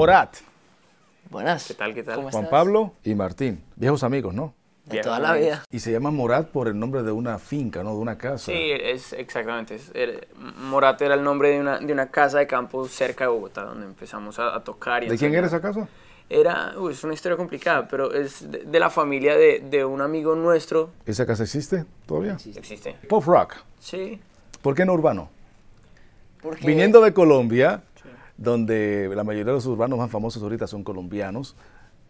Morat. Buenas. ¿Qué tal, qué tal? Juan Pablo y Martín, viejos amigos, ¿no? De toda la vida. Y se llama Morat por el nombre de una finca, ¿no? De una casa. Sí, es exactamente. Er, Morat era el nombre de una, de una, casa de campo cerca de Bogotá, donde empezamos a, tocar. Y ¿De quién era esa casa? Era, es una historia complicada, pero es de, la familia de, un amigo nuestro. ¿Esa casa existe todavía? Existe. existe. Pop rock. Sí. ¿Por qué no urbano? Porque... Viniendo de Colombia, donde la mayoría de los urbanos más famosos ahorita son colombianos.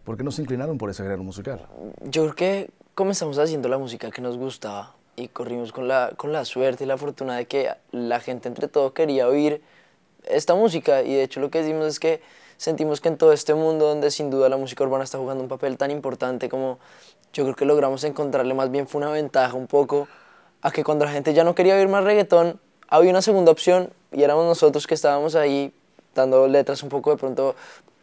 ¿Por qué no se inclinaron por ese género musical? Yo creo que comenzamos haciendo la música que nos gustaba y corrimos con la, con la suerte y la fortuna de que la gente entre todos quería oír esta música y de hecho lo que decimos es que sentimos que en todo este mundo donde sin duda la música urbana está jugando un papel tan importante como yo creo que logramos encontrarle más bien fue una ventaja un poco a que cuando la gente ya no quería oír más reggaetón había una segunda opción y éramos nosotros que estábamos ahí dando letras un poco de pronto,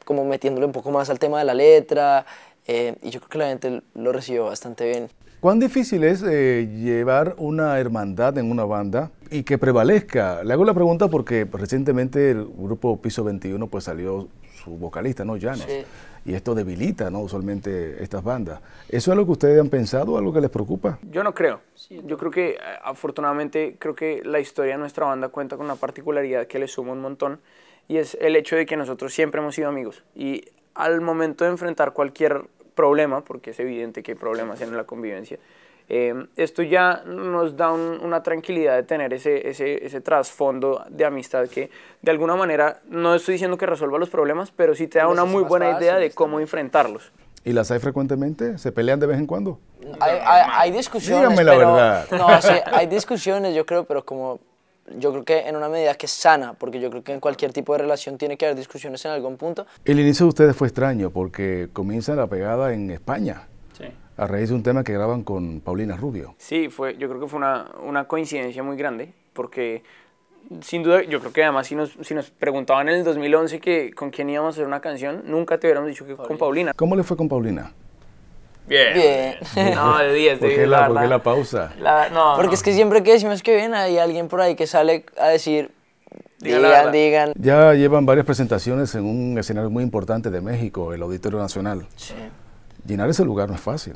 como metiéndole un poco más al tema de la letra, eh, y yo creo que la gente lo recibió bastante bien. ¿Cuán difícil es eh, llevar una hermandad en una banda y que prevalezca? Le hago la pregunta porque recientemente el grupo Piso 21 pues salió su vocalista, ¿no? Y esto debilita, ¿no? Usualmente estas bandas. ¿Eso es lo que ustedes han pensado, algo que les preocupa? Yo no creo. Yo creo que eh, afortunadamente creo que la historia de nuestra banda cuenta con una particularidad que le suma un montón y es el hecho de que nosotros siempre hemos sido amigos. Y al momento de enfrentar cualquier problema, porque es evidente que hay problemas en la convivencia, em, esto ya nos da una tranquilidad de tener ese, ese, trasfondo de amistad que de alguna manera no estoy diciendo que resuelva los problemas, pero sí te da una muy buena idea de cómo enfrentarlos. ¿Y las hay frecuentemente? ¿Se pelean de vez en cuando? Hay, discusiones. Dígame la verdad. No, hay discusiones, yo creo, pero como yo creo que en una medida que es sana, porque yo creo que en cualquier tipo de relación tiene que haber discusiones en algún punto. El inicio de ustedes fue extraño porque comienza la pegada en España. A raíz de un tema que graban con Paulina Rubio. Sí, fue, yo creo que fue una, una coincidencia muy grande, porque sin duda, yo creo que además si nos, si nos preguntaban en el 2011 que con quién íbamos a hacer una canción, nunca te hubiéramos dicho que con Paulina. ¿Cómo le fue con Paulina? Bien. No, de 10, de qué la, ¿Por qué la pausa? no, Porque es que siempre que decimos que viene hay alguien por ahí que sale a decir, digan, digan, Ya llevan varias presentaciones en un escenario muy importante de México, el Auditorio Nacional. Sí. Llenar ese lugar no es fácil.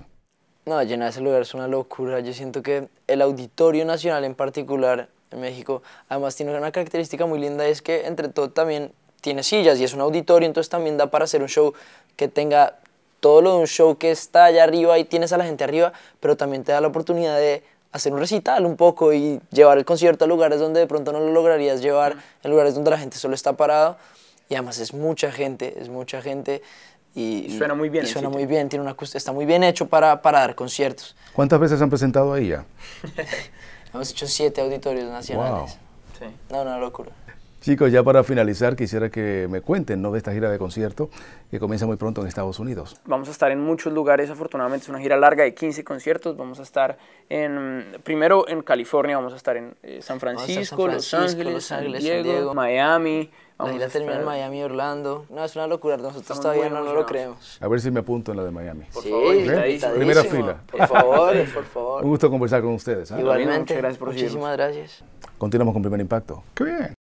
No, llenar ese lugar es una locura. Yo siento que el Auditorio Nacional en particular en México, además tiene una característica muy linda, es que entre todo también tiene sillas y es un auditorio, entonces también da para hacer un show que tenga todo lo de un show que está allá arriba y tienes a la gente arriba, pero también te da la oportunidad de hacer un recital un poco y llevar el concierto a lugares donde de pronto no lo lograrías llevar, en lugares donde la gente solo está parado. Y además es mucha gente, es mucha gente. Y, suena muy bien. suena muy bien, tiene una, está muy bien hecho para, para dar conciertos. ¿Cuántas veces han presentado ahí ya? Hemos hecho siete auditorios nacionales. Wow. No, una locura. Chicos, ya para finalizar, quisiera que me cuenten ¿no? de esta gira de concierto que comienza muy pronto en Estados Unidos. Vamos a estar en muchos lugares, afortunadamente es una gira larga de 15 conciertos. Vamos a estar en, primero en California, vamos a estar en eh, San, Francisco, Los Ángeles, San, Diego, Miami. la gira en Miami, Orlando. No, es una locura, nosotros todavía no, lo creemos. A ver si me apunto en la de Miami. Por favor, primera fila. Por favor, por favor. Un gusto conversar con ustedes. ¿ah? Igualmente, gracias por Muchísimas gracias. Continuamos con Primer Impacto. ¡Qué bien!